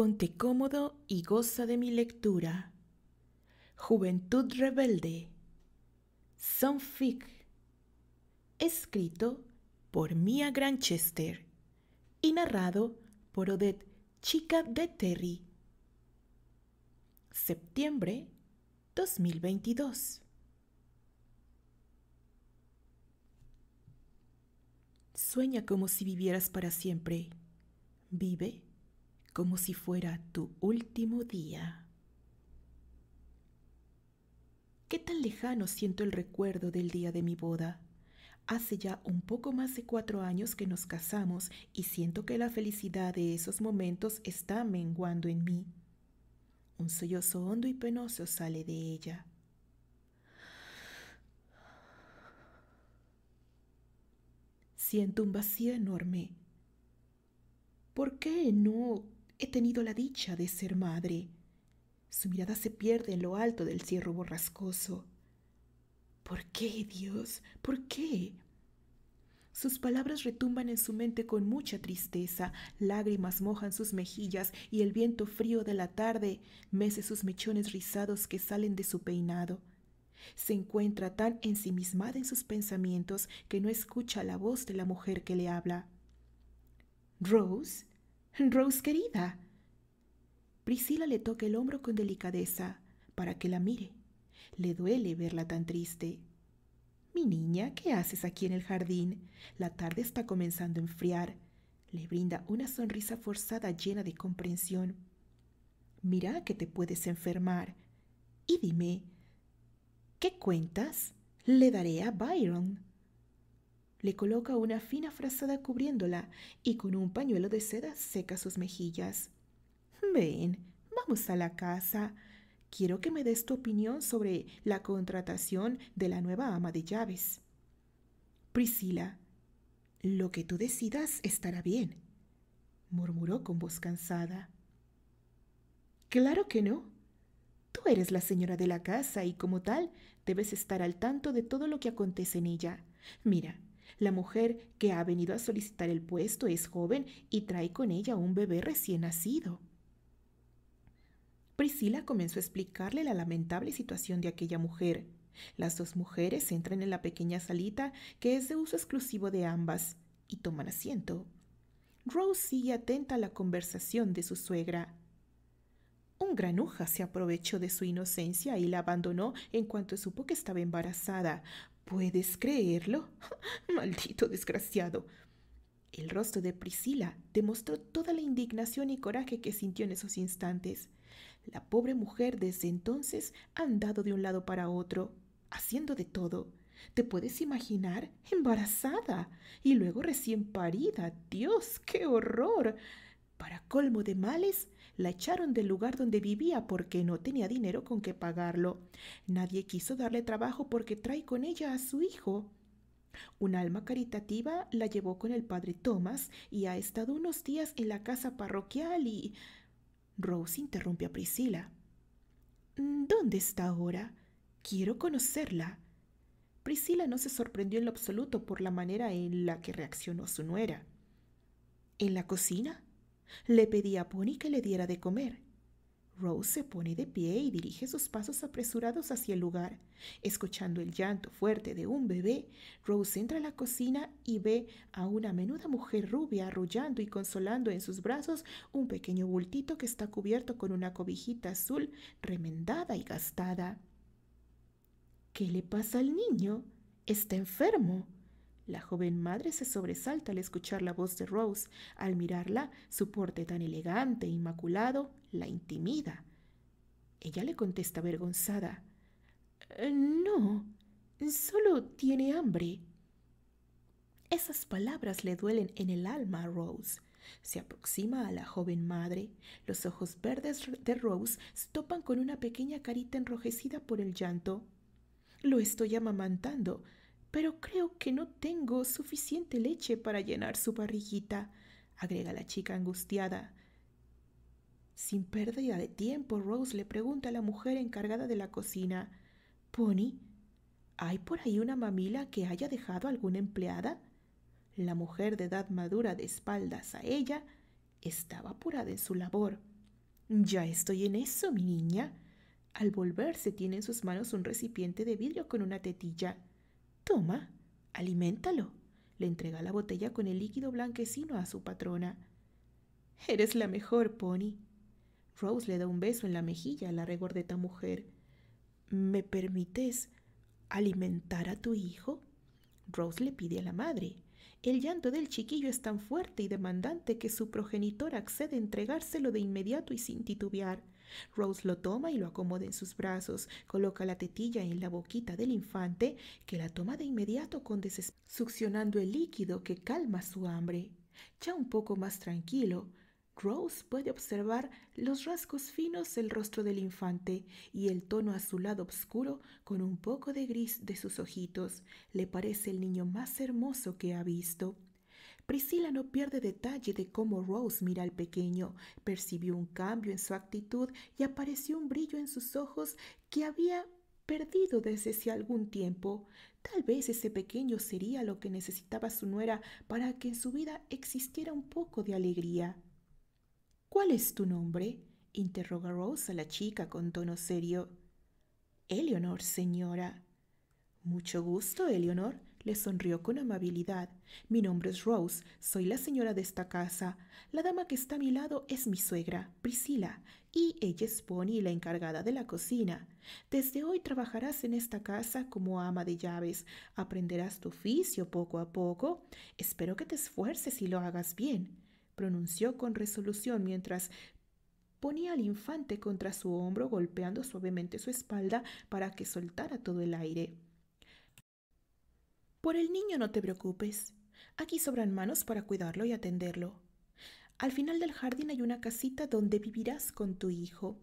Ponte cómodo y goza de mi lectura. Juventud Rebelde. Son Sonfic. Escrito por Mia Granchester y narrado por Odette Chica de Terry. Septiembre 2022. Sueña como si vivieras para siempre. Vive como si fuera tu último día. ¿Qué tan lejano siento el recuerdo del día de mi boda? Hace ya un poco más de cuatro años que nos casamos y siento que la felicidad de esos momentos está menguando en mí. Un sollozo hondo y penoso sale de ella. Siento un vacío enorme. ¿Por qué no He tenido la dicha de ser madre. Su mirada se pierde en lo alto del cierro borrascoso. ¿Por qué, Dios? ¿Por qué? Sus palabras retumban en su mente con mucha tristeza, lágrimas mojan sus mejillas y el viento frío de la tarde mece sus mechones rizados que salen de su peinado. Se encuentra tan ensimismada en sus pensamientos que no escucha la voz de la mujer que le habla. Rose, Rose querida. Priscila le toca el hombro con delicadeza para que la mire. Le duele verla tan triste. Mi niña, ¿qué haces aquí en el jardín? La tarde está comenzando a enfriar. Le brinda una sonrisa forzada llena de comprensión. Mira que te puedes enfermar. Y dime, ¿qué cuentas? Le daré a Byron le coloca una fina frazada cubriéndola y con un pañuelo de seda seca sus mejillas. Ven, vamos a la casa. Quiero que me des tu opinión sobre la contratación de la nueva ama de llaves. Priscila, lo que tú decidas estará bien, murmuró con voz cansada. Claro que no. Tú eres la señora de la casa y como tal debes estar al tanto de todo lo que acontece en ella. Mira, la mujer que ha venido a solicitar el puesto es joven y trae con ella un bebé recién nacido. Priscila comenzó a explicarle la lamentable situación de aquella mujer. Las dos mujeres entran en la pequeña salita que es de uso exclusivo de ambas y toman asiento. Rose sigue atenta a la conversación de su suegra. Un granuja se aprovechó de su inocencia y la abandonó en cuanto supo que estaba embarazada, ¿Puedes creerlo? Maldito desgraciado. El rostro de Priscila demostró toda la indignación y coraje que sintió en esos instantes. La pobre mujer desde entonces ha andado de un lado para otro, haciendo de todo. ¿Te puedes imaginar? Embarazada. Y luego recién parida. Dios, qué horror. Para colmo de males, la echaron del lugar donde vivía porque no tenía dinero con que pagarlo. Nadie quiso darle trabajo porque trae con ella a su hijo. Un alma caritativa la llevó con el padre Thomas y ha estado unos días en la casa parroquial y... Rose interrumpe a Priscila. Mm, ¿Dónde está ahora? Quiero conocerla. Priscila no se sorprendió en lo absoluto por la manera en la que reaccionó su nuera. ¿En la cocina? Le pedí a Pony que le diera de comer. Rose se pone de pie y dirige sus pasos apresurados hacia el lugar. Escuchando el llanto fuerte de un bebé, Rose entra a la cocina y ve a una menuda mujer rubia arrullando y consolando en sus brazos un pequeño bultito que está cubierto con una cobijita azul remendada y gastada. ¿Qué le pasa al niño? Está enfermo, la joven madre se sobresalta al escuchar la voz de Rose. Al mirarla, su porte tan elegante e inmaculado la intimida. Ella le contesta avergonzada. Eh, no, solo tiene hambre. Esas palabras le duelen en el alma a Rose. Se aproxima a la joven madre. Los ojos verdes de Rose se topan con una pequeña carita enrojecida por el llanto. Lo estoy amamantando, pero creo que no tengo suficiente leche para llenar su barriguita, agrega la chica angustiada. Sin pérdida de tiempo, Rose le pregunta a la mujer encargada de la cocina, Pony, ¿hay por ahí una mamila que haya dejado alguna empleada? La mujer de edad madura de espaldas a ella estaba apurada en su labor. Ya estoy en eso, mi niña. Al volverse tiene en sus manos un recipiente de vidrio con una tetilla. Toma, aliméntalo. Le entrega la botella con el líquido blanquecino a su patrona. Eres la mejor, Pony. Rose le da un beso en la mejilla a la regordeta mujer. ¿Me permites alimentar a tu hijo? Rose le pide a la madre. El llanto del chiquillo es tan fuerte y demandante que su progenitor accede a entregárselo de inmediato y sin titubear. Rose lo toma y lo acomoda en sus brazos, coloca la tetilla en la boquita del infante, que la toma de inmediato con desesperación, succionando el líquido que calma su hambre. Ya un poco más tranquilo, Rose puede observar los rasgos finos del rostro del infante y el tono azulado oscuro con un poco de gris de sus ojitos. Le parece el niño más hermoso que ha visto. Priscila no pierde detalle de cómo Rose mira al pequeño. Percibió un cambio en su actitud y apareció un brillo en sus ojos que había perdido desde hace algún tiempo. Tal vez ese pequeño sería lo que necesitaba su nuera para que en su vida existiera un poco de alegría. ¿Cuál es tu nombre? interroga Rose a la chica con tono serio. Eleonor, señora. Mucho gusto, Eleonor. Le sonrió con amabilidad. Mi nombre es Rose, soy la señora de esta casa. La dama que está a mi lado es mi suegra, Priscila, y ella es Bonnie, la encargada de la cocina. Desde hoy trabajarás en esta casa como ama de llaves. Aprenderás tu oficio poco a poco. Espero que te esfuerces y lo hagas bien, pronunció con resolución mientras ponía al infante contra su hombro golpeando suavemente su espalda para que soltara todo el aire. Por el niño no te preocupes. Aquí sobran manos para cuidarlo y atenderlo. Al final del jardín hay una casita donde vivirás con tu hijo.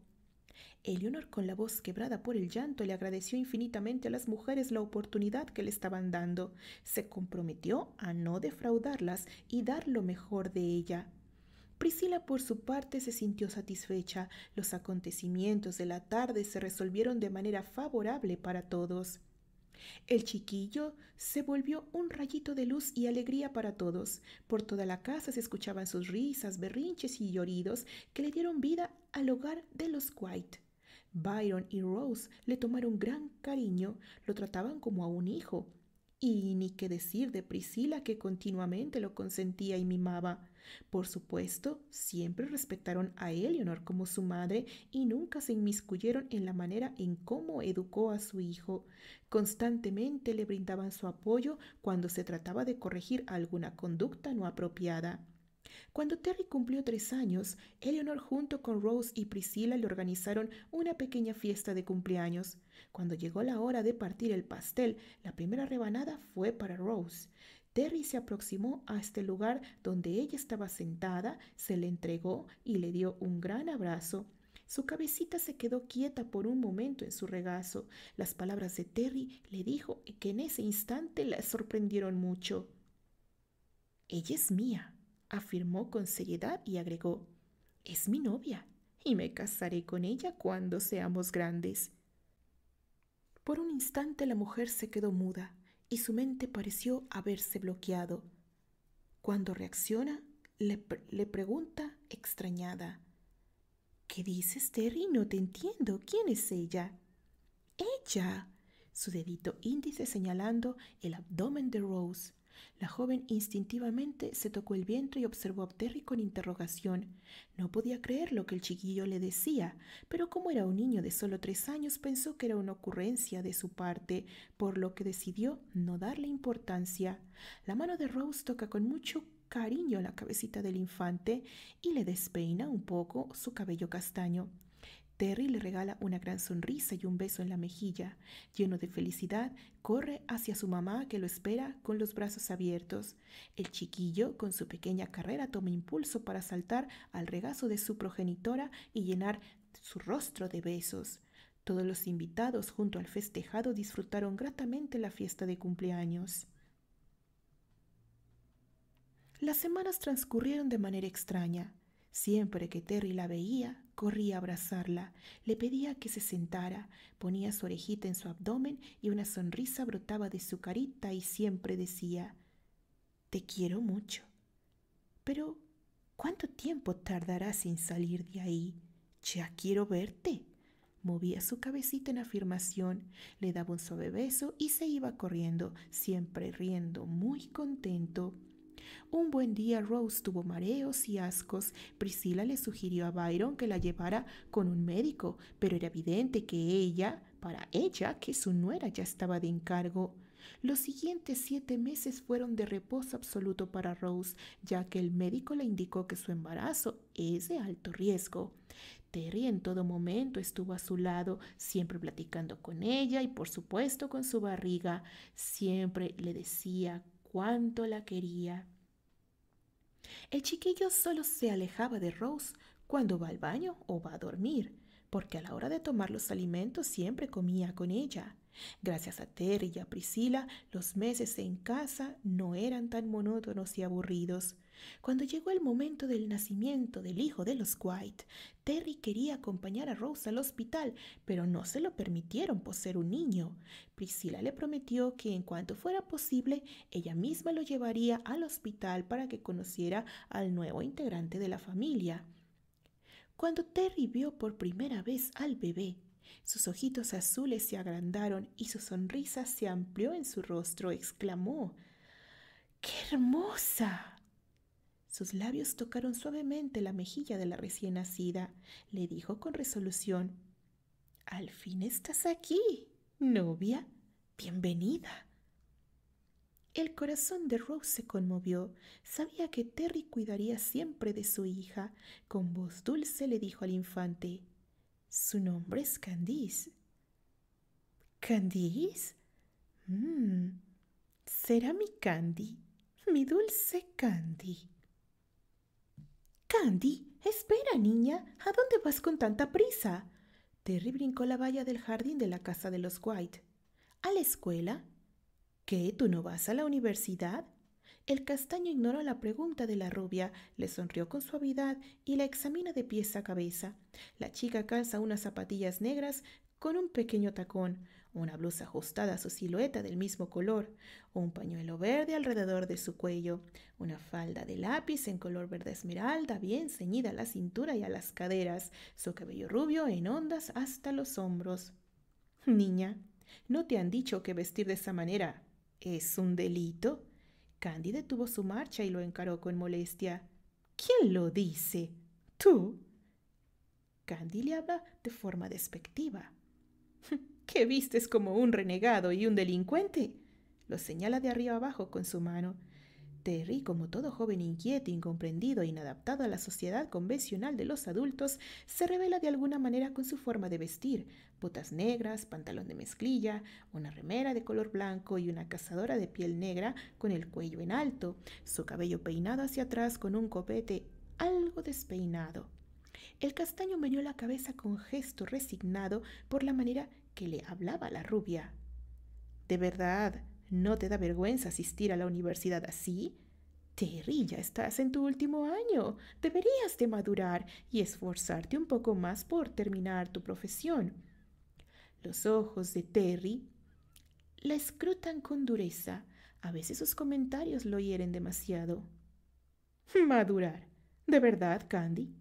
Eleonor, con la voz quebrada por el llanto, le agradeció infinitamente a las mujeres la oportunidad que le estaban dando. Se comprometió a no defraudarlas y dar lo mejor de ella. Priscila, por su parte, se sintió satisfecha. Los acontecimientos de la tarde se resolvieron de manera favorable para todos. El chiquillo se volvió un rayito de luz y alegría para todos. Por toda la casa se escuchaban sus risas, berrinches y lloridos que le dieron vida al hogar de los White. Byron y Rose le tomaron gran cariño, lo trataban como a un hijo, y ni qué decir de Priscila, que continuamente lo consentía y mimaba. Por supuesto, siempre respetaron a Eleonor como su madre y nunca se inmiscuyeron en la manera en cómo educó a su hijo. Constantemente le brindaban su apoyo cuando se trataba de corregir alguna conducta no apropiada. Cuando Terry cumplió tres años, Eleanor junto con Rose y Priscilla le organizaron una pequeña fiesta de cumpleaños. Cuando llegó la hora de partir el pastel, la primera rebanada fue para Rose. Terry se aproximó a este lugar donde ella estaba sentada, se le entregó y le dio un gran abrazo. Su cabecita se quedó quieta por un momento en su regazo. Las palabras de Terry le dijo que en ese instante la sorprendieron mucho. Ella es mía, afirmó con seriedad y agregó, es mi novia y me casaré con ella cuando seamos grandes. Por un instante la mujer se quedó muda y su mente pareció haberse bloqueado. Cuando reacciona, le, pregunta extrañada, ¿Qué dices, Terry? No te entiendo. ¿Quién es ella? Ella. Su dedito índice señalando el abdomen de Rose. La joven instintivamente se tocó el vientre y observó a Terry con interrogación. No podía creer lo que el chiquillo le decía, pero como era un niño de solo tres años, pensó que era una ocurrencia de su parte, por lo que decidió no darle importancia. La mano de Rose toca con mucho cariño la cabecita del infante y le despeina un poco su cabello castaño. Terry le regala una gran sonrisa y un beso en la mejilla. Lleno de felicidad, corre hacia su mamá que lo espera con los brazos abiertos. El chiquillo, con su pequeña carrera, toma impulso para saltar al regazo de su progenitora y llenar su rostro de besos. Todos los invitados junto al festejado disfrutaron gratamente la fiesta de cumpleaños. Las semanas transcurrieron de manera extraña. Siempre que Terry la veía, Corría a abrazarla, le pedía que se sentara, ponía su orejita en su abdomen y una sonrisa brotaba de su carita y siempre decía, Te quiero mucho. Pero, ¿cuánto tiempo tardarás en salir de ahí? Ya quiero verte. Movía su cabecita en afirmación, le daba un suave beso y se iba corriendo, siempre riendo, muy contento. Un buen día Rose tuvo mareos y ascos. Priscila le sugirió a Byron que la llevara con un médico, pero era evidente que ella, para ella, que su nuera ya estaba de encargo. Los siguientes siete meses fueron de reposo absoluto para Rose, ya que el médico le indicó que su embarazo es de alto riesgo. Terry en todo momento estuvo a su lado, siempre platicando con ella y por supuesto con su barriga. Siempre le decía cuánto la quería. El chiquillo solo se alejaba de Rose cuando va al baño o va a dormir, porque a la hora de tomar los alimentos siempre comía con ella. Gracias a Terry y a Priscila, los meses en casa no eran tan monótonos y aburridos. Cuando llegó el momento del nacimiento del hijo de los White, Terry quería acompañar a Rose al hospital, pero no se lo permitieron por ser un niño. Priscila le prometió que en cuanto fuera posible, ella misma lo llevaría al hospital para que conociera al nuevo integrante de la familia. Cuando Terry vio por primera vez al bebé, sus ojitos azules se agrandaron y su sonrisa se amplió en su rostro, exclamó ¡Qué hermosa! Sus labios tocaron suavemente la mejilla de la recién nacida. Le dijo con resolución, Al fin estás aquí, novia. Bienvenida. El corazón de Rose se conmovió. Sabía que Terry cuidaría siempre de su hija. Con voz dulce le dijo al infante, Su nombre es Candice. ¿Candice? Mm, ¿Será mi Candy? Mi dulce Candy. Candy, espera, niña. ¿A dónde vas con tanta prisa? Terry brincó la valla del jardín de la casa de los White. ¿A la escuela? ¿Qué? ¿Tú no vas a la universidad? El castaño ignoró la pregunta de la rubia, le sonrió con suavidad y la examina de pies a cabeza. La chica calza unas zapatillas negras con un pequeño tacón, una blusa ajustada a su silueta del mismo color, un pañuelo verde alrededor de su cuello, una falda de lápiz en color verde esmeralda bien ceñida a la cintura y a las caderas, su cabello rubio en ondas hasta los hombros. Niña, ¿no te han dicho que vestir de esa manera es un delito? Candy detuvo su marcha y lo encaró con molestia. ¿Quién lo dice? ¿Tú? Candy le habla de forma despectiva. —¿Qué vistes como un renegado y un delincuente. Lo señala de arriba abajo con su mano. Terry, como todo joven inquieto, incomprendido e inadaptado a la sociedad convencional de los adultos, se revela de alguna manera con su forma de vestir, botas negras, pantalón de mezclilla, una remera de color blanco y una cazadora de piel negra con el cuello en alto, su cabello peinado hacia atrás con un copete algo despeinado. El castaño meñó la cabeza con gesto resignado por la manera que le hablaba la rubia. ¿De verdad no te da vergüenza asistir a la universidad así? Terry, ya estás en tu último año. Deberías de madurar y esforzarte un poco más por terminar tu profesión. Los ojos de Terry la escrutan con dureza. A veces sus comentarios lo hieren demasiado. Madurar. ¿De verdad, Candy?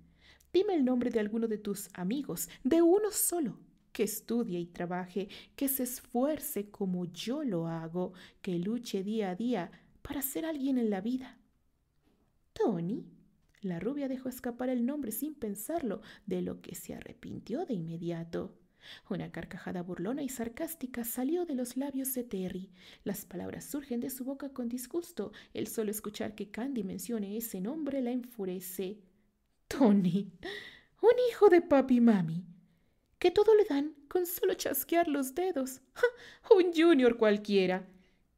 Dime el nombre de alguno de tus amigos, de uno solo que estudie y trabaje, que se esfuerce como yo lo hago, que luche día a día para ser alguien en la vida. Tony. La rubia dejó escapar el nombre sin pensarlo, de lo que se arrepintió de inmediato. Una carcajada burlona y sarcástica salió de los labios de Terry. Las palabras surgen de su boca con disgusto. El solo escuchar que Candy mencione ese nombre la enfurece. Tony. Un hijo de papi y mami todo le dan con solo chasquear los dedos. Un junior cualquiera.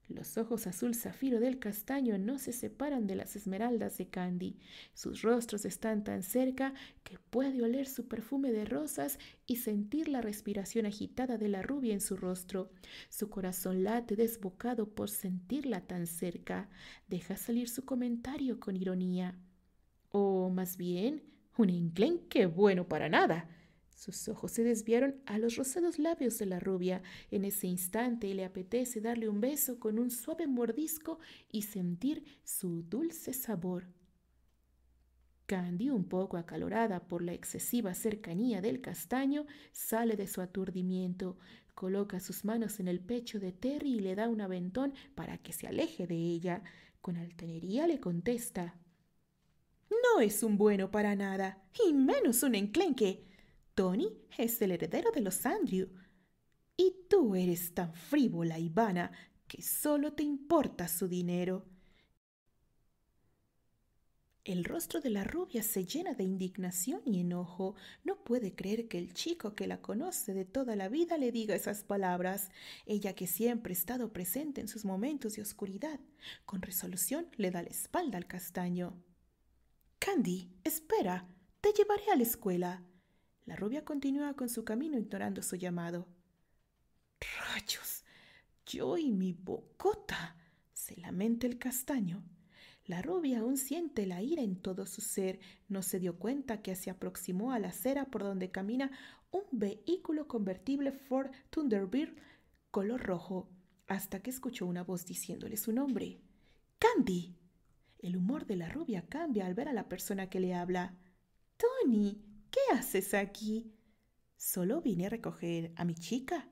Los ojos azul zafiro del castaño no se separan de las esmeraldas de Candy. Sus rostros están tan cerca que puede oler su perfume de rosas y sentir la respiración agitada de la rubia en su rostro. Su corazón late desbocado por sentirla tan cerca. Deja salir su comentario con ironía. O más bien, un qué bueno para nada. Sus ojos se desviaron a los rosados labios de la rubia. En ese instante le apetece darle un beso con un suave mordisco y sentir su dulce sabor. Candy, un poco acalorada por la excesiva cercanía del castaño, sale de su aturdimiento, coloca sus manos en el pecho de Terry y le da un aventón para que se aleje de ella. Con altanería le contesta No es un bueno para nada, y menos un enclenque. Tony es el heredero de los Andrew. Y tú eres tan frívola y vana que solo te importa su dinero. El rostro de la rubia se llena de indignación y enojo. No puede creer que el chico que la conoce de toda la vida le diga esas palabras. Ella que siempre ha estado presente en sus momentos de oscuridad, con resolución le da la espalda al castaño. Candy, espera, te llevaré a la escuela. La rubia continúa con su camino ignorando su llamado. ¡Rayos! Yo y mi bocota, se lamenta el castaño. La rubia aún siente la ira en todo su ser. No se dio cuenta que se aproximó a la acera por donde camina un vehículo convertible Ford Thunderbird color rojo, hasta que escuchó una voz diciéndole su nombre. ¡Candy! El humor de la rubia cambia al ver a la persona que le habla. ¡Tony! ¿Qué haces aquí? Solo vine a recoger a mi chica.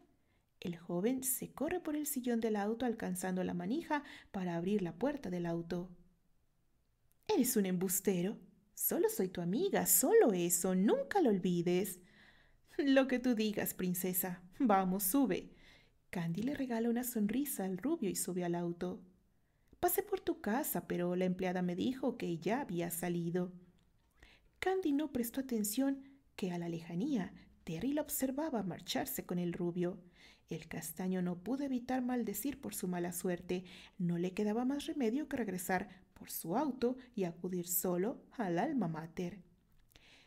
El joven se corre por el sillón del auto alcanzando la manija para abrir la puerta del auto. Eres un embustero. Solo soy tu amiga, solo eso, nunca lo olvides. Lo que tú digas, princesa. Vamos, sube. Candy le regala una sonrisa al rubio y sube al auto. Pasé por tu casa, pero la empleada me dijo que ya había salido. Candy no prestó atención que a la lejanía Terry la observaba marcharse con el rubio. El castaño no pudo evitar maldecir por su mala suerte. No le quedaba más remedio que regresar por su auto y acudir solo al alma mater.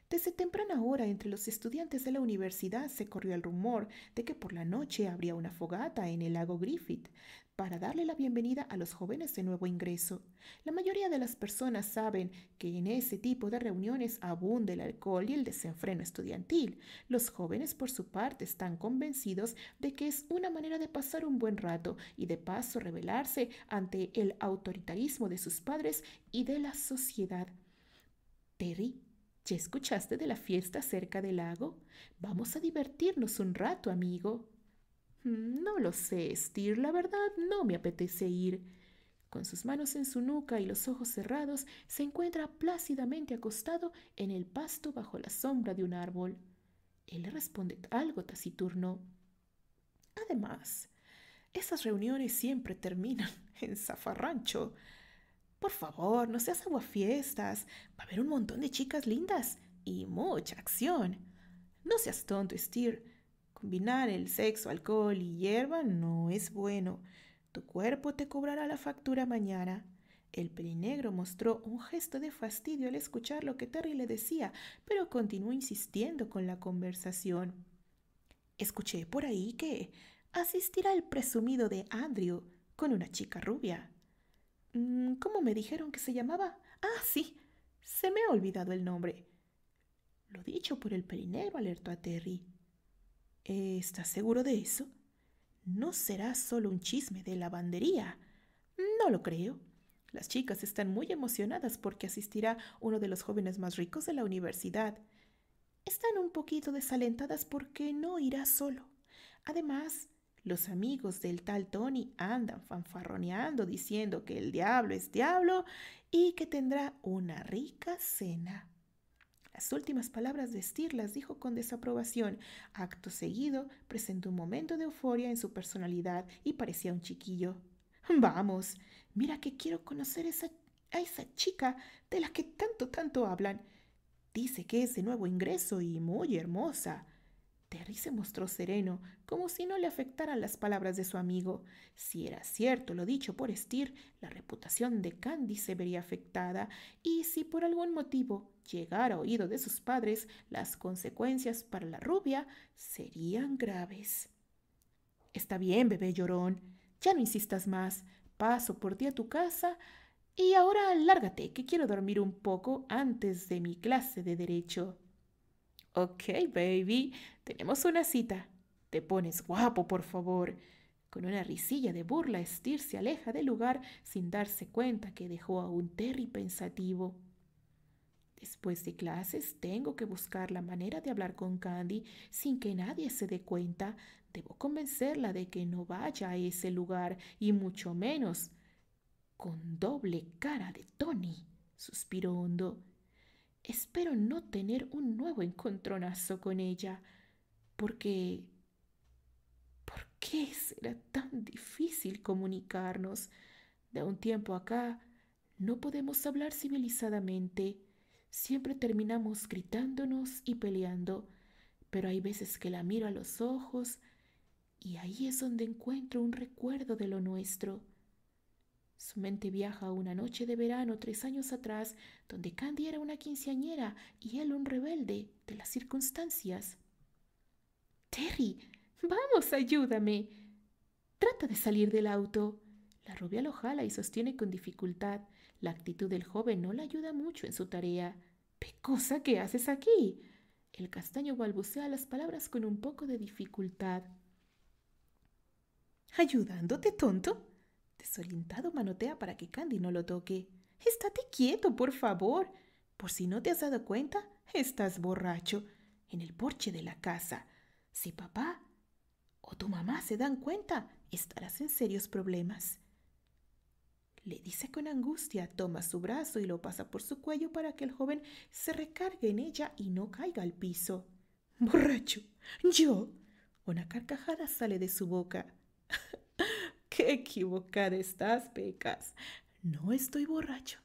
Desde temprana hora entre los estudiantes de la universidad se corrió el rumor de que por la noche habría una fogata en el lago Griffith, para darle la bienvenida a los jóvenes de nuevo ingreso. La mayoría de las personas saben que en ese tipo de reuniones abunda el alcohol y el desenfreno estudiantil. Los jóvenes, por su parte, están convencidos de que es una manera de pasar un buen rato y de paso rebelarse ante el autoritarismo de sus padres y de la sociedad. Terry, ¿ya escuchaste de la fiesta cerca del lago? Vamos a divertirnos un rato, amigo. Mm, no lo sé, Steer, la verdad no me apetece ir. Con sus manos en su nuca y los ojos cerrados, se encuentra plácidamente acostado en el pasto bajo la sombra de un árbol. Él le responde algo taciturno. Además, esas reuniones siempre terminan en zafarrancho. Por favor, no seas aguafiestas. Va a haber un montón de chicas lindas y mucha acción. No seas tonto, Steer. Combinar el sexo, alcohol y hierba no es bueno. Tu cuerpo te cobrará la factura mañana. El perinegro mostró un gesto de fastidio al escuchar lo que Terry le decía, pero continuó insistiendo con la conversación. Escuché por ahí que asistirá el presumido de Andrew con una chica rubia. Mm, ¿Cómo me dijeron que se llamaba? Ah, sí, se me ha olvidado el nombre. Lo dicho por el pelinegro alertó a Terry. Eh, ¿Estás seguro de eso? No será solo un chisme de lavandería. No lo creo. Las chicas están muy emocionadas porque asistirá uno de los jóvenes más ricos de la universidad. Están un poquito desalentadas porque no irá solo. Además, los amigos del tal Tony andan fanfarroneando diciendo que el diablo es diablo y que tendrá una rica cena. Las últimas palabras de stirlas las dijo con desaprobación. Acto seguido, presentó un momento de euforia en su personalidad y parecía un chiquillo. Vamos, mira que quiero conocer esa, a esa chica de la que tanto, tanto hablan. Dice que es de nuevo ingreso y muy hermosa. Terry se mostró sereno, como si no le afectaran las palabras de su amigo. Si era cierto lo dicho por Estir, la reputación de Candy se vería afectada, y si por algún motivo llegara a oído de sus padres, las consecuencias para la rubia serían graves. Está bien, bebé llorón, ya no insistas más. Paso por ti a tu casa y ahora lárgate, que quiero dormir un poco antes de mi clase de derecho. Ok, baby, tenemos una cita. Te pones guapo, por favor. Con una risilla de burla, Steer se aleja del lugar sin darse cuenta que dejó a un Terry pensativo. Después de clases tengo que buscar la manera de hablar con Candy sin que nadie se dé cuenta. Debo convencerla de que no vaya a ese lugar y mucho menos con doble cara de Tony, suspiró Hondo espero no tener un nuevo encontronazo con ella, porque... ¿Por qué será tan difícil comunicarnos? De un tiempo acá no podemos hablar civilizadamente, siempre terminamos gritándonos y peleando, pero hay veces que la miro a los ojos y ahí es donde encuentro un recuerdo de lo nuestro. Su mente viaja a una noche de verano tres años atrás, donde Candy era una quinceañera y él un rebelde de las circunstancias. Terry, vamos, ayúdame. Trata de salir del auto. La rubia lo jala y sostiene con dificultad. La actitud del joven no le ayuda mucho en su tarea. ¿Qué cosa que haces aquí? El castaño balbucea las palabras con un poco de dificultad. ¿Ayudándote, tonto? Desorientado manotea para que Candy no lo toque. Estate quieto, por favor. Por si no te has dado cuenta, estás borracho. En el porche de la casa. Si papá o tu mamá se dan cuenta, estarás en serios problemas. Le dice con angustia, toma su brazo y lo pasa por su cuello para que el joven se recargue en ella y no caiga al piso. Borracho, yo. Una carcajada sale de su boca. —¡Qué equivocar estas pecas. No estoy borracho.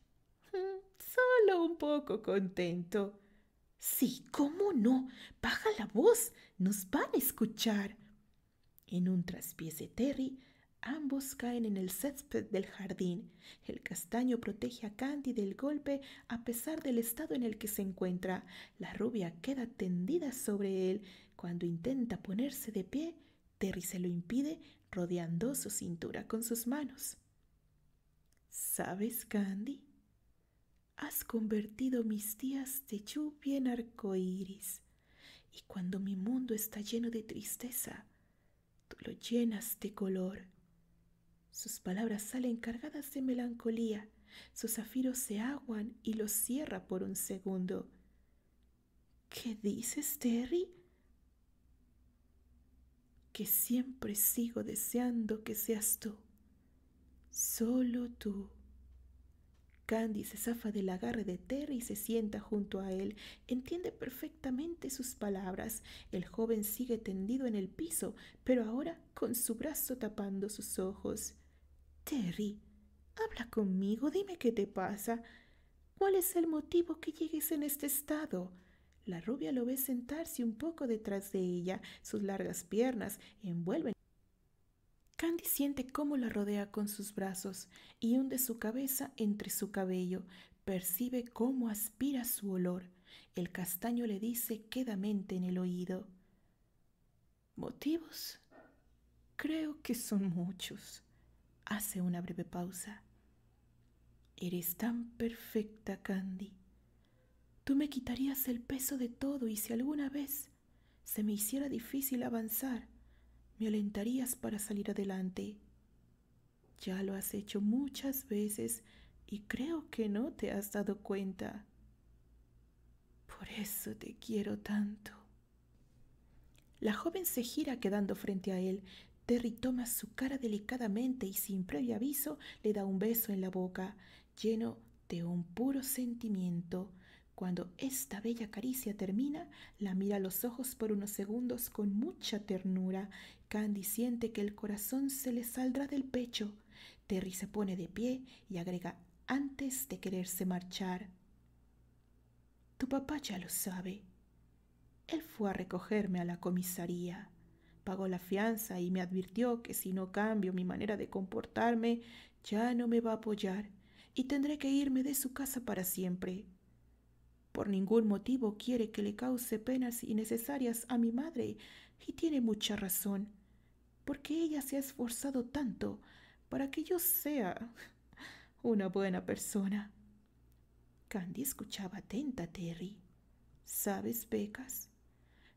Mm, solo un poco contento. Sí, ¿cómo no? Baja la voz. Nos van a escuchar. En un traspiés de Terry, ambos caen en el césped del jardín. El castaño protege a Candy del golpe a pesar del estado en el que se encuentra. La rubia queda tendida sobre él. Cuando intenta ponerse de pie, Terry se lo impide rodeando su cintura con sus manos. ¿Sabes, Candy? Has convertido mis días de lluvia en arcoíris, y cuando mi mundo está lleno de tristeza, tú lo llenas de color. Sus palabras salen cargadas de melancolía, sus zafiros se aguan y los cierra por un segundo. ¿Qué dices, Terry? que siempre sigo deseando que seas tú. Solo tú. Candy se zafa del agarre de Terry y se sienta junto a él. Entiende perfectamente sus palabras. El joven sigue tendido en el piso, pero ahora con su brazo tapando sus ojos. Terry, habla conmigo, dime qué te pasa. ¿Cuál es el motivo que llegues en este estado? La rubia lo ve sentarse un poco detrás de ella, sus largas piernas envuelven. Candy siente cómo la rodea con sus brazos y hunde su cabeza entre su cabello, percibe cómo aspira su olor. El castaño le dice quedamente en el oído. ¿Motivos? Creo que son muchos. Hace una breve pausa. Eres tan perfecta, Candy. Tú me quitarías el peso de todo y si alguna vez se me hiciera difícil avanzar, me alentarías para salir adelante. Ya lo has hecho muchas veces y creo que no te has dado cuenta. Por eso te quiero tanto. La joven se gira quedando frente a él. Terry toma su cara delicadamente y sin previo aviso le da un beso en la boca, lleno de un puro sentimiento. Cuando esta bella caricia termina, la mira a los ojos por unos segundos con mucha ternura. Candy siente que el corazón se le saldrá del pecho. Terry se pone de pie y agrega antes de quererse marchar. Tu papá ya lo sabe. Él fue a recogerme a la comisaría. Pagó la fianza y me advirtió que si no cambio mi manera de comportarme, ya no me va a apoyar y tendré que irme de su casa para siempre. Por ningún motivo quiere que le cause penas innecesarias a mi madre, y tiene mucha razón, porque ella se ha esforzado tanto para que yo sea una buena persona. Candy escuchaba atenta Terry. ¿Sabes, Becas?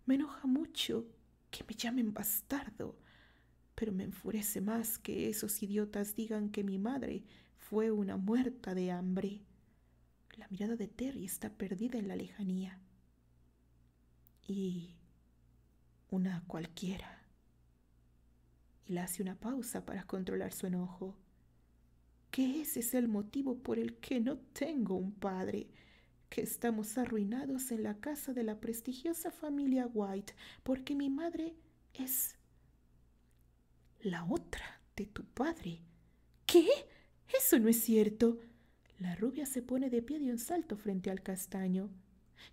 Me enoja mucho que me llamen bastardo, pero me enfurece más que esos idiotas digan que mi madre fue una muerta de hambre. La mirada de Terry está perdida en la lejanía. Y una cualquiera. Y le hace una pausa para controlar su enojo. Que ese es el motivo por el que no tengo un padre, que estamos arruinados en la casa de la prestigiosa familia White, porque mi madre es la otra de tu padre. ¿Qué? Eso no es cierto. La rubia se pone de pie de un salto frente al castaño.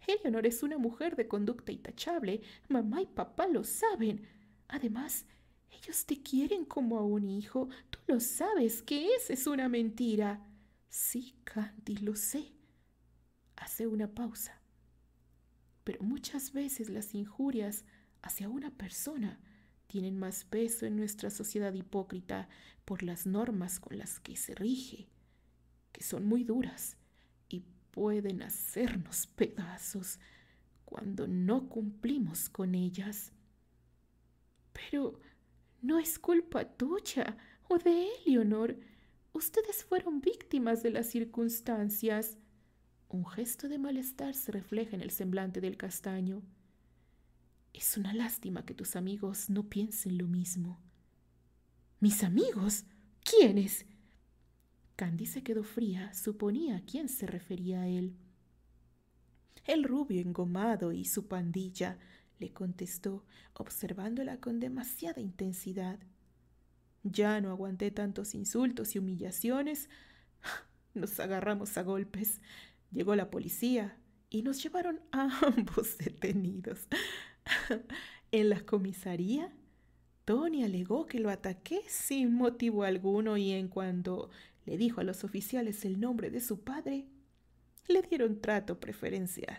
Eleonor es una mujer de conducta intachable. Mamá y papá lo saben. Además, ellos te quieren como a un hijo. Tú lo sabes que esa es una mentira. Sí, Candy, lo sé. Hace una pausa. Pero muchas veces las injurias hacia una persona tienen más peso en nuestra sociedad hipócrita por las normas con las que se rige que son muy duras y pueden hacernos pedazos cuando no cumplimos con ellas. Pero no es culpa tuya o de Eleonor. Ustedes fueron víctimas de las circunstancias. Un gesto de malestar se refleja en el semblante del castaño. Es una lástima que tus amigos no piensen lo mismo. ¿Mis amigos? ¿Quiénes? Candy se quedó fría, suponía a quién se refería a él. El rubio engomado y su pandilla, le contestó, observándola con demasiada intensidad. Ya no aguanté tantos insultos y humillaciones. Nos agarramos a golpes. Llegó la policía y nos llevaron a ambos detenidos. en la comisaría, Tony alegó que lo ataqué sin motivo alguno y en cuanto le dijo a los oficiales el nombre de su padre, le dieron trato preferencial.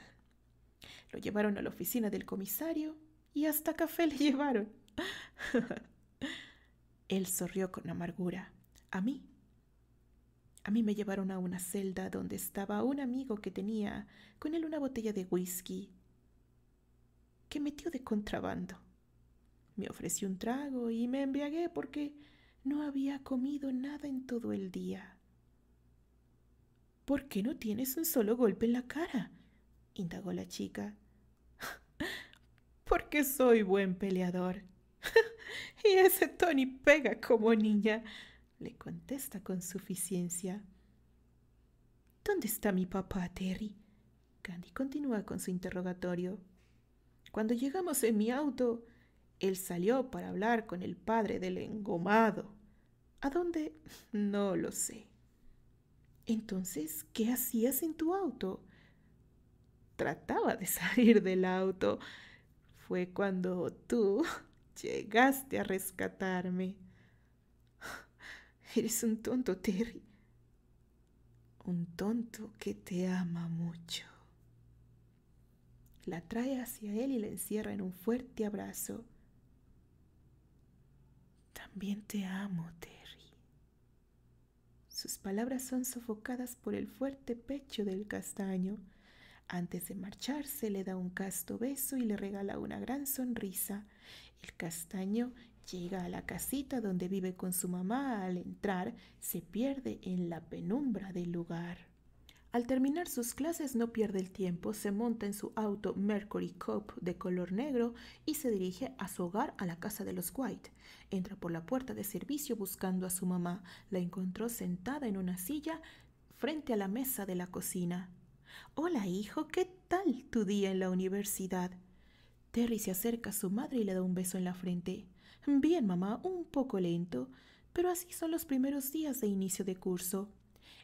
Lo llevaron a la oficina del comisario y hasta café le llevaron. Él sonrió con amargura. A mí. A mí me llevaron a una celda donde estaba un amigo que tenía con él una botella de whisky que metió de contrabando. Me ofreció un trago y me embriagué porque no había comido nada en todo el día. ¿Por qué no tienes un solo golpe en la cara? indagó la chica. Porque soy buen peleador. y ese Tony pega como niña, le contesta con suficiencia. ¿Dónde está mi papá, Terry? Candy continúa con su interrogatorio. Cuando llegamos en mi auto, él salió para hablar con el padre del engomado. ¿A dónde? No lo sé. Entonces, ¿qué hacías en tu auto? Trataba de salir del auto. Fue cuando tú llegaste a rescatarme. Eres un tonto, Terry. Un tonto que te ama mucho. La trae hacia él y la encierra en un fuerte abrazo. También te amo, Terry. Sus palabras son sofocadas por el fuerte pecho del castaño. Antes de marcharse le da un casto beso y le regala una gran sonrisa. El castaño llega a la casita donde vive con su mamá. Al entrar se pierde en la penumbra del lugar. Al terminar sus clases no pierde el tiempo, se monta en su auto Mercury Cup de color negro y se dirige a su hogar a la casa de los White. Entra por la puerta de servicio buscando a su mamá. La encontró sentada en una silla frente a la mesa de la cocina. Hola hijo, ¿qué tal tu día en la universidad? Terry se acerca a su madre y le da un beso en la frente. Bien, mamá, un poco lento, pero así son los primeros días de inicio de curso.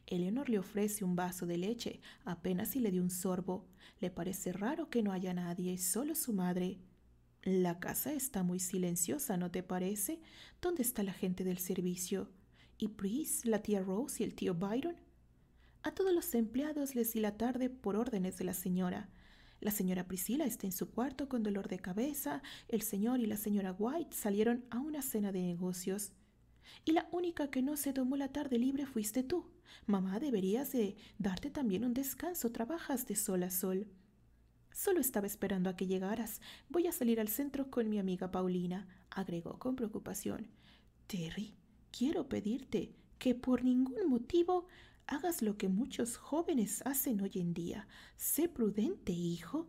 Eleanor le ofrece un vaso de leche, apenas si le dio un sorbo. Le parece raro que no haya nadie, solo su madre. La casa está muy silenciosa, ¿no te parece? ¿Dónde está la gente del servicio? ¿Y Pris, la tía Rose y el tío Byron? A todos los empleados les di la tarde por órdenes de la señora. La señora Priscila está en su cuarto con dolor de cabeza, el señor y la señora White salieron a una cena de negocios. Y la única que no se tomó la tarde libre fuiste tú. Mamá, deberías de darte también un descanso, trabajas de sol a sol. Solo estaba esperando a que llegaras. Voy a salir al centro con mi amiga Paulina, agregó con preocupación. Terry, quiero pedirte que por ningún motivo hagas lo que muchos jóvenes hacen hoy en día. Sé prudente, hijo.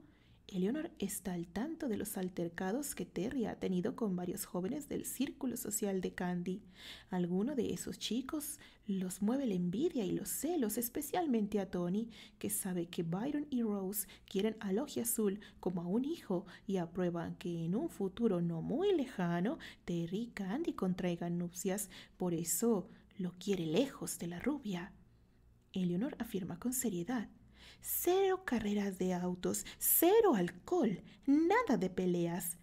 Eleanor está al tanto de los altercados que Terry ha tenido con varios jóvenes del círculo social de Candy. Alguno de esos chicos los mueve la envidia y los celos, especialmente a Tony, que sabe que Byron y Rose quieren a Logia Azul como a un hijo y aprueban que en un futuro no muy lejano Terry y Candy contraigan nupcias, por eso lo quiere lejos de la rubia. Eleonor afirma con seriedad. Cero carreras de autos, cero alcohol, nada de peleas.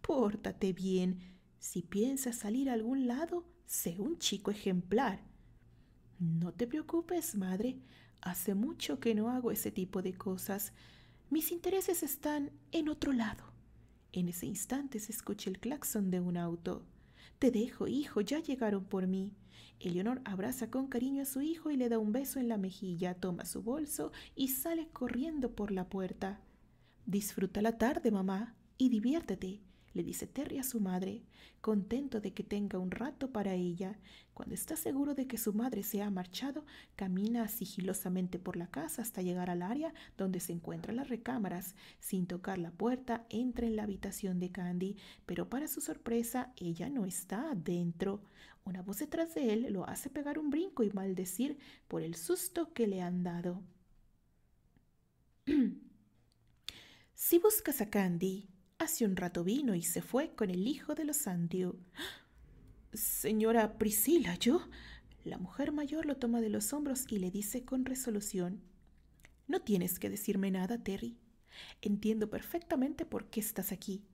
Pórtate bien. Si piensas salir a algún lado, sé un chico ejemplar. No te preocupes, madre. Hace mucho que no hago ese tipo de cosas. Mis intereses están en otro lado. En ese instante se escucha el claxon de un auto. Te dejo, hijo, ya llegaron por mí. Eleonor abraza con cariño a su hijo y le da un beso en la mejilla, toma su bolso y sale corriendo por la puerta. Disfruta la tarde, mamá, y diviértete le dice Terry a su madre, contento de que tenga un rato para ella. Cuando está seguro de que su madre se ha marchado, camina sigilosamente por la casa hasta llegar al área donde se encuentran las recámaras. Sin tocar la puerta, entra en la habitación de Candy, pero para su sorpresa, ella no está adentro. Una voz detrás de él lo hace pegar un brinco y maldecir por el susto que le han dado. si buscas a Candy, Hace un rato vino y se fue con el hijo de los Sandio. Señora Priscila, yo. La mujer mayor lo toma de los hombros y le dice con resolución. No tienes que decirme nada, Terry. Entiendo perfectamente por qué estás aquí.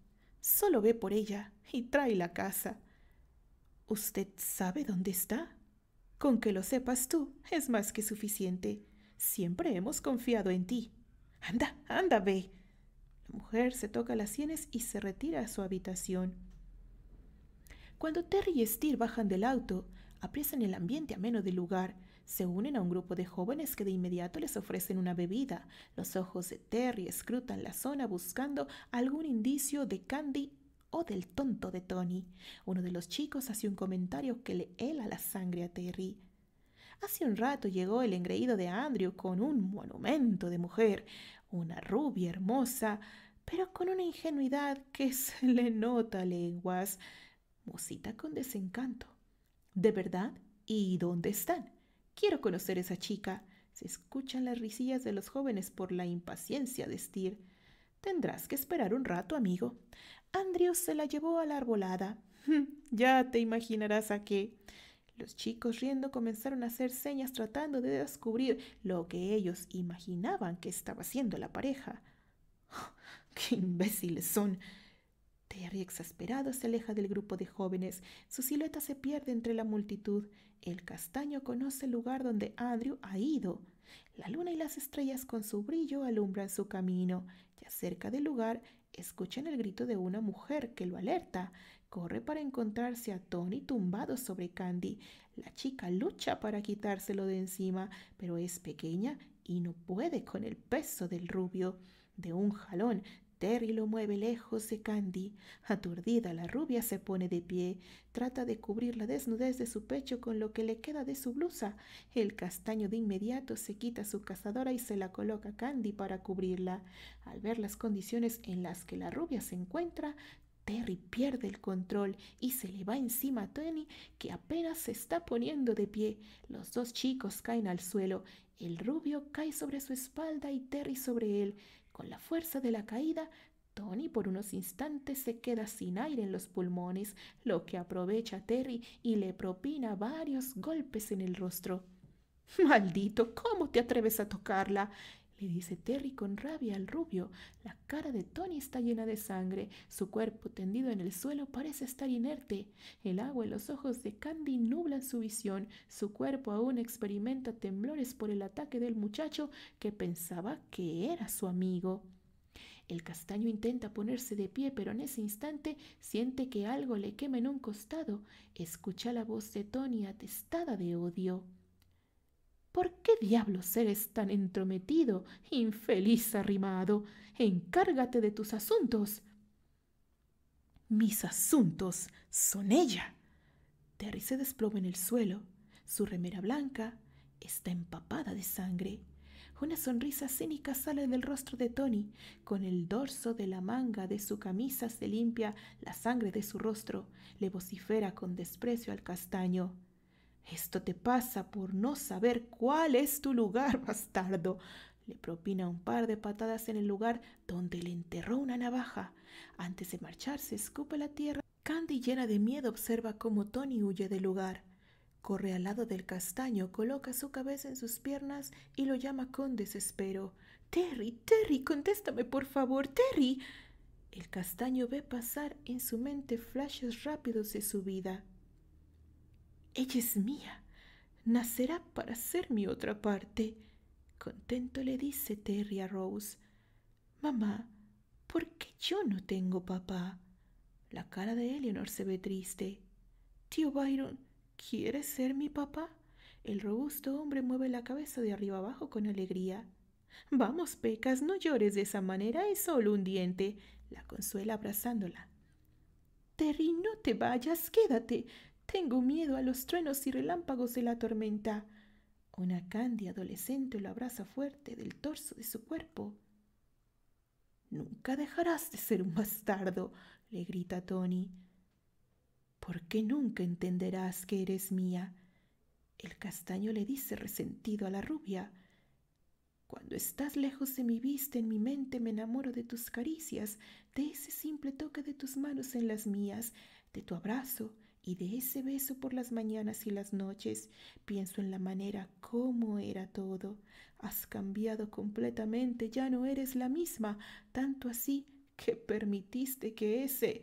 Solo ve por ella y trae la casa. ¿Usted sabe dónde está? Con que lo sepas tú es más que suficiente. Siempre hemos confiado en ti. Anda, anda, ve mujer se toca las sienes y se retira a su habitación. Cuando Terry y Steele bajan del auto, aprecian el ambiente ameno del lugar. Se unen a un grupo de jóvenes que de inmediato les ofrecen una bebida. Los ojos de Terry escrutan la zona buscando algún indicio de Candy o del tonto de Tony. Uno de los chicos hace un comentario que le hela la sangre a Terry. Hace un rato llegó el engreído de Andrew con un monumento de mujer, una rubia hermosa, pero con una ingenuidad que se le nota a lenguas. Musita con desencanto. ¿De verdad? ¿Y dónde están? Quiero conocer a esa chica. Se escuchan las risillas de los jóvenes por la impaciencia de Estir. Tendrás que esperar un rato, amigo. Andrius se la llevó a la arbolada. ya te imaginarás a qué. Los chicos riendo comenzaron a hacer señas tratando de descubrir lo que ellos imaginaban que estaba haciendo la pareja. ¡Qué imbéciles son! Terry exasperado se aleja del grupo de jóvenes. Su silueta se pierde entre la multitud. El castaño conoce el lugar donde Andrew ha ido. La luna y las estrellas con su brillo alumbran su camino. Ya cerca del lugar, escuchan el grito de una mujer que lo alerta. Corre para encontrarse a Tony tumbado sobre Candy. La chica lucha para quitárselo de encima, pero es pequeña y no puede con el peso del rubio. De un jalón, Terry lo mueve lejos de Candy. Aturdida, la rubia se pone de pie. Trata de cubrir la desnudez de su pecho con lo que le queda de su blusa. El castaño de inmediato se quita su cazadora y se la coloca a Candy para cubrirla. Al ver las condiciones en las que la rubia se encuentra, Terry pierde el control y se le va encima a Tony, que apenas se está poniendo de pie. Los dos chicos caen al suelo. El rubio cae sobre su espalda y Terry sobre él. Con la fuerza de la caída, Tony por unos instantes se queda sin aire en los pulmones, lo que aprovecha a Terry y le propina varios golpes en el rostro. Maldito, ¿cómo te atreves a tocarla? le dice Terry con rabia al rubio. La cara de Tony está llena de sangre, su cuerpo tendido en el suelo parece estar inerte. El agua en los ojos de Candy nublan su visión, su cuerpo aún experimenta temblores por el ataque del muchacho que pensaba que era su amigo. El castaño intenta ponerse de pie, pero en ese instante siente que algo le quema en un costado. Escucha la voz de Tony atestada de odio. ¿Por qué diablos eres tan entrometido, infeliz arrimado? Encárgate de tus asuntos. Mis asuntos son ella. Terry se desploma en el suelo. Su remera blanca está empapada de sangre. Una sonrisa cínica sale del rostro de Tony. Con el dorso de la manga de su camisa se limpia la sangre de su rostro. Le vocifera con desprecio al castaño. Esto te pasa por no saber cuál es tu lugar, bastardo. Le propina un par de patadas en el lugar donde le enterró una navaja. Antes de marcharse, escupe la tierra. Candy, llena de miedo, observa cómo Tony huye del lugar. Corre al lado del castaño, coloca su cabeza en sus piernas y lo llama con desespero. Terry, Terry, contéstame, por favor, Terry. El castaño ve pasar en su mente flashes rápidos de su vida. Ella es mía. Nacerá para ser mi otra parte. Contento le dice Terry a Rose. Mamá, ¿por qué yo no tengo papá? La cara de Eleanor se ve triste. Tío Byron, ¿quieres ser mi papá? El robusto hombre mueve la cabeza de arriba abajo con alegría. Vamos, Pecas, no llores de esa manera, es solo un diente. La consuela abrazándola. Terry, no te vayas, quédate. Tengo miedo a los truenos y relámpagos de la tormenta. Una candy adolescente lo abraza fuerte del torso de su cuerpo. Nunca dejarás de ser un bastardo, le grita Tony. ¿Por qué nunca entenderás que eres mía? El castaño le dice resentido a la rubia. Cuando estás lejos de mi vista, en mi mente me enamoro de tus caricias, de ese simple toque de tus manos en las mías, de tu abrazo, y de ese beso por las mañanas y las noches pienso en la manera como era todo. Has cambiado completamente, ya no eres la misma, tanto así que permitiste que ese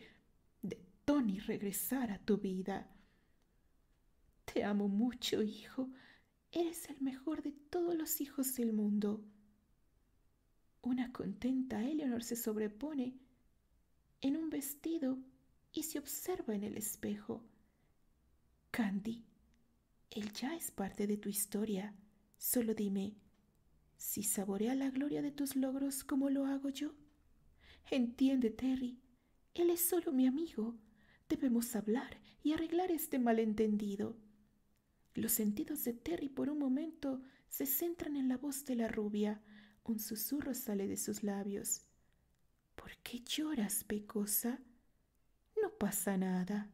de Tony regresara a tu vida. Te amo mucho, hijo. Eres el mejor de todos los hijos del mundo. Una contenta Eleanor se sobrepone en un vestido y se observa en el espejo. Candy, él ya es parte de tu historia. Solo dime, si saborea la gloria de tus logros como lo hago yo. Entiende, Terry, él es solo mi amigo. Debemos hablar y arreglar este malentendido. Los sentidos de Terry por un momento se centran en la voz de la rubia. Un susurro sale de sus labios. ¿Por qué lloras, pecosa? pasa nada.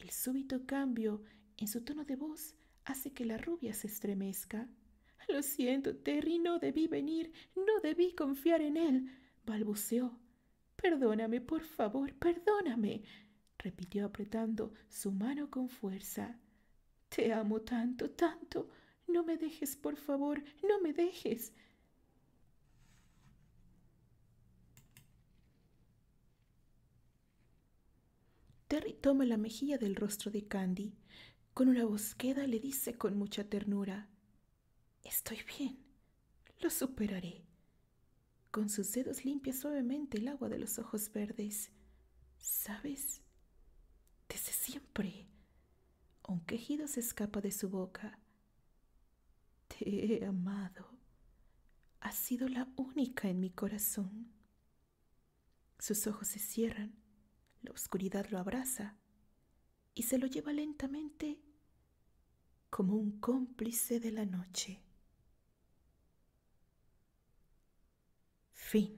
El súbito cambio en su tono de voz hace que la rubia se estremezca. Lo siento, Terry, no debí venir, no debí confiar en él, balbuceó. Perdóname, por favor, perdóname, repitió apretando su mano con fuerza. Te amo tanto, tanto. No me dejes, por favor, no me dejes. Terry toma la mejilla del rostro de Candy. Con una voz le dice con mucha ternura, Estoy bien, lo superaré. Con sus dedos limpia suavemente el agua de los ojos verdes. ¿Sabes? Desde siempre. Un quejido se escapa de su boca. Te he amado. Has sido la única en mi corazón. Sus ojos se cierran la oscuridad lo abraza y se lo lleva lentamente como un cómplice de la noche. Fin.